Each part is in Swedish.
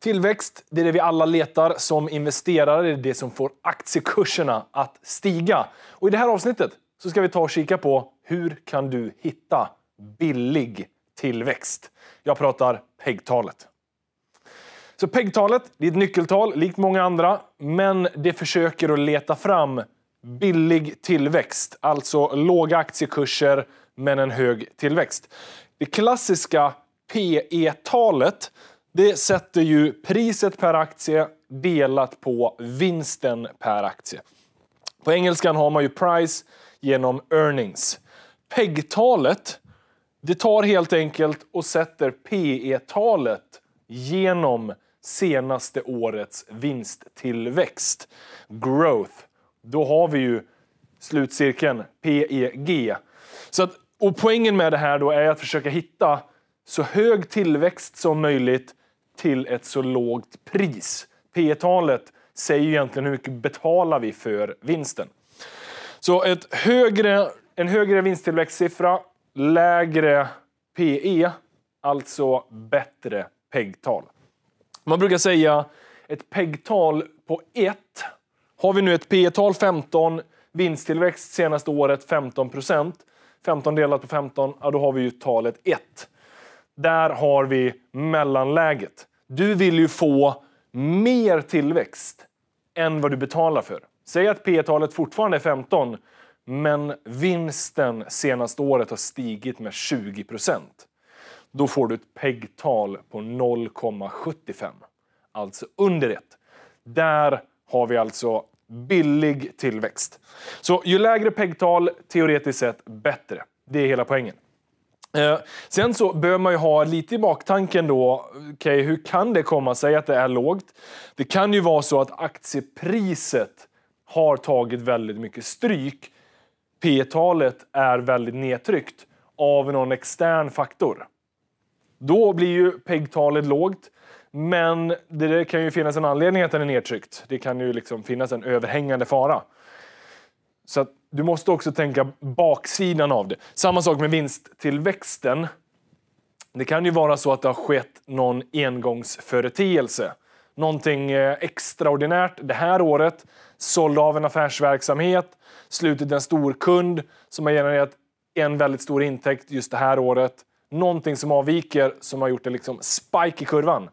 Tillväxt, det är det vi alla letar som investerare. Det är det som får aktiekurserna att stiga. Och i det här avsnittet så ska vi ta och kika på hur kan du hitta billig tillväxt? Jag pratar PEG-talet. Så PEG-talet, är ett nyckeltal likt många andra, men det försöker att leta fram billig tillväxt, alltså låga aktiekurser men en hög tillväxt. Det klassiska PE-talet det sätter ju priset per aktie delat på vinsten per aktie. På engelskan har man ju price genom earnings. PEG-talet, det tar helt enkelt och sätter PE-talet genom senaste årets vinsttillväxt, growth. Då har vi ju slutcirkeln PEG. Så att, och poängen med det här då är att försöka hitta så hög tillväxt som möjligt till ett så lågt pris. P talet säger ju egentligen hur mycket betalar vi för vinsten. Så ett högre, en högre vinsttillväxtsiffra, lägre PE, alltså bättre PEG-tal. Man brukar säga ett PEG-tal på 1. Har vi nu ett PE tal 15, vinsttillväxt senaste året 15 15 delat på 15, ja, då har vi ju talet 1. Där har vi mellanläget. Du vill ju få mer tillväxt än vad du betalar för. Säg att P talet fortfarande är 15, men vinsten senaste året har stigit med 20 Då får du ett PEG-tal på 0,75, alltså under 1. Där har vi alltså billig tillväxt. Så ju lägre PEG-tal, teoretiskt sett bättre. Det är hela poängen. Eh, sen så bör man ju ha lite i baktanken då, okay, hur kan det komma sig att det är lågt? Det kan ju vara så att aktiepriset har tagit väldigt mycket stryk. P talet är väldigt nedtryckt av någon extern faktor. Då blir ju PEG-talet lågt, men det kan ju finnas en anledning att den är nedtryckt. Det kan ju liksom finnas en överhängande fara. Så du måste också tänka baksidan av det. Samma sak med vinsttillväxten. Det kan ju vara så att det har skett någon engångsföreteelse. Någonting eh, extraordinärt det här året. Sålde av en affärsverksamhet, slutit en stor kund som har genererat en väldigt stor intäkt just det här året. Någonting som avviker som har gjort en liksom spike i kurvan.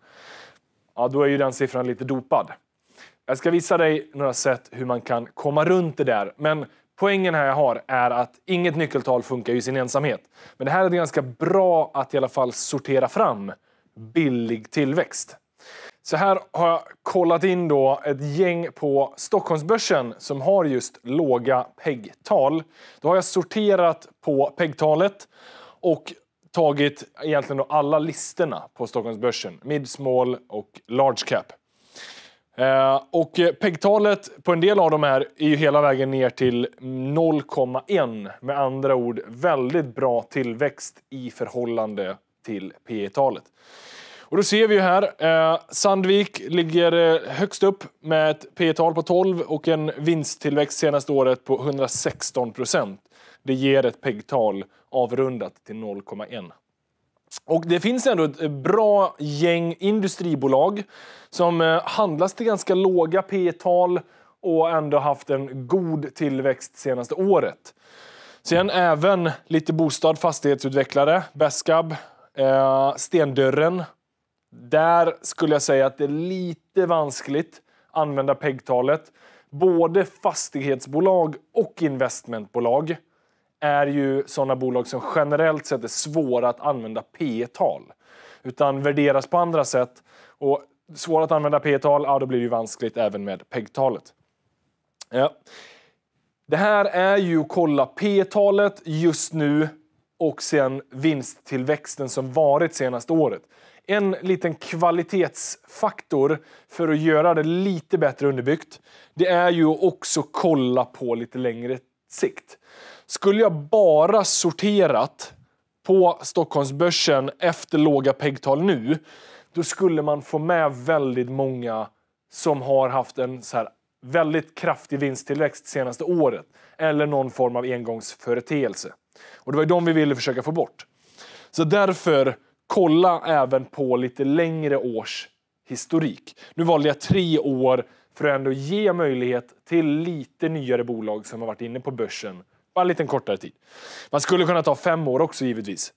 Ja, då är ju den siffran lite dopad. Jag ska visa dig några sätt hur man kan komma runt det där. Men Poängen här jag har är att inget nyckeltal funkar i sin ensamhet. Men det här är ganska bra att i alla fall sortera fram billig tillväxt. Så här har jag kollat in då ett gäng på Stockholmsbörsen som har just låga PEG-tal. Då har jag sorterat på PEG-talet och tagit egentligen alla listorna på Stockholmsbörsen. Mid, small och large cap. Eh, och PEG-talet på en del av de här är ju hela vägen ner till 0,1. Med andra ord väldigt bra tillväxt i förhållande till PE-talet. Och då ser vi ju här, eh, Sandvik ligger eh, högst upp med ett P-tal på 12 och en vinsttillväxt senaste året på 116 procent. Det ger ett PEG-tal avrundat till 0,1. Och det finns ändå ett bra gäng industribolag som eh, handlas till ganska låga P tal och ändå haft en god tillväxt senaste året. Sen även lite bostad, fastighetsutvecklare, Beskab, eh, Stendörren. Där skulle jag säga att det är lite vanskligt att använda PEG-talet. Både fastighetsbolag och investmentbolag är ju sådana bolag som generellt sett är svåra att använda P tal utan värderas på andra sätt. Och svåra att använda P-tal, ja, då blir det ju vanskligt även med PEG-talet. Ja. Det här är ju att kolla P-talet just nu och sen vinsttillväxten som varit senaste året. En liten kvalitetsfaktor för att göra det lite bättre underbyggt, det är ju också kolla på lite längre sikt. Skulle jag bara sorterat på Stockholmsbörsen efter låga PEG-tal nu, då skulle man få med väldigt många som har haft en så här väldigt kraftig vinsttillväxt senaste året eller någon form av engångsföreteelse. Och det var ju de vi ville försöka få bort. Så därför, kolla även på lite längre års historik. Nu valde jag tre år för att ändå ge möjlighet till lite nyare bolag som har varit inne på börsen bara en liten kortare tid. Man skulle kunna ta fem år också givetvis.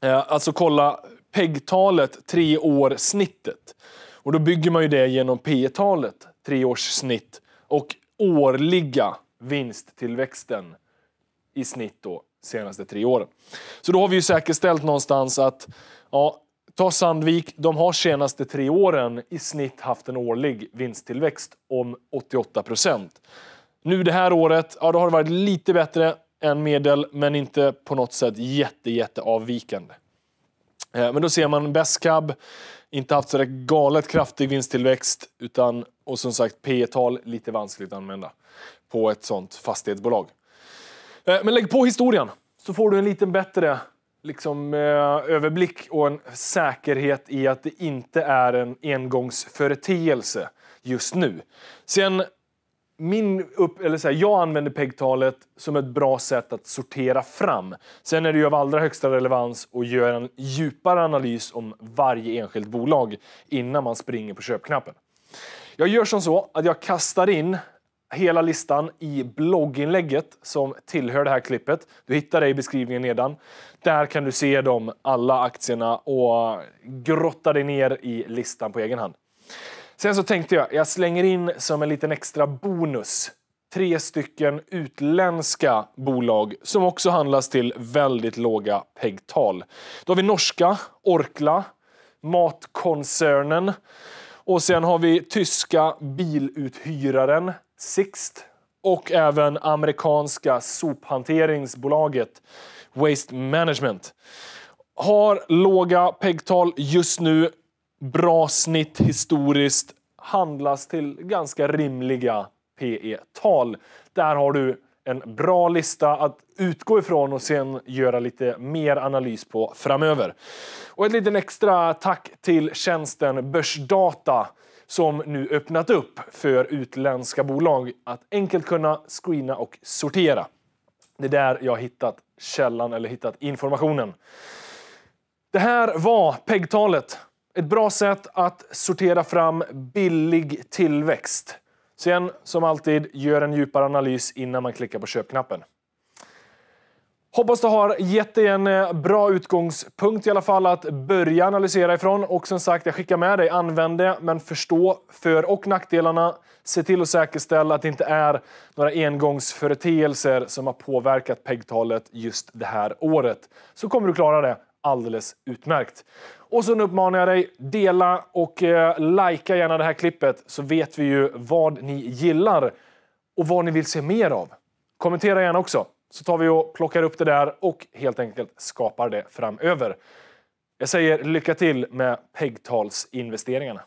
Eh, alltså kolla PEG-talet, tre år snittet. Och då bygger man ju det genom P talet tre års snitt och årliga vinsttillväxten i snitt då senaste tre åren. Så då har vi ju säkerställt någonstans att ja, Ta Sandvik, de har senaste tre åren i snitt haft en årlig vinsttillväxt om 88 procent. Nu det här året, ja då har det varit lite bättre än medel, men inte på något sätt jätte, jätte avvikande. Eh, men då ser man Bescab, inte haft så galet kraftig vinsttillväxt utan, och som sagt P e tal lite vanskligt att använda på ett sånt fastighetsbolag. Eh, men lägg på historien så får du en lite bättre liksom, eh, överblick och en säkerhet i att det inte är en engångsföreteelse just nu. Sen, min upp, eller så här, jag använder PEG-talet som ett bra sätt att sortera fram. Sen är det ju av allra högsta relevans att göra en djupare analys om varje enskilt bolag innan man springer på köpknappen. Jag gör som så att jag kastar in hela listan i blogginlägget som tillhör det här klippet. Du hittar det i beskrivningen nedan. Där kan du se dem alla aktierna och grotta dig ner i listan på egen hand. Sen så tänkte jag, jag slänger in som en liten extra bonus tre stycken utländska bolag som också handlas till väldigt låga PEG-tal. Då har vi norska Orkla, matkoncernen och sen har vi tyska biluthyraren Sixt och även amerikanska sophanteringsbolaget Waste Management har låga PEG-tal just nu, bra snitt historiskt, handlas till ganska rimliga PE-tal. Där har du en bra lista att utgå ifrån och sen göra lite mer analys på framöver. Och ett litet extra tack till tjänsten Börsdata som nu öppnat upp för utländska bolag att enkelt kunna screena och sortera. Det är där jag hittat källan eller hittat informationen. Det här var PEG-talet. Ett bra sätt att sortera fram billig tillväxt. Sen, som alltid, gör en djupare analys innan man klickar på köpknappen. Hoppas det har gett dig en eh, bra utgångspunkt i alla fall att börja analysera ifrån. Och som sagt, jag skickar med dig, använd det, men förstå för och nackdelarna. Se till att säkerställa att det inte är några engångsföreteelser som har påverkat PEG-talet just det här året. Så kommer du klara det alldeles utmärkt. Och så uppmanar jag dig, dela och eh, likea gärna det här klippet så vet vi ju vad ni gillar och vad ni vill se mer av. Kommentera gärna också så tar vi och plockar upp det där och helt enkelt skapar det framöver. Jag säger lycka till med PEG-talsinvesteringarna.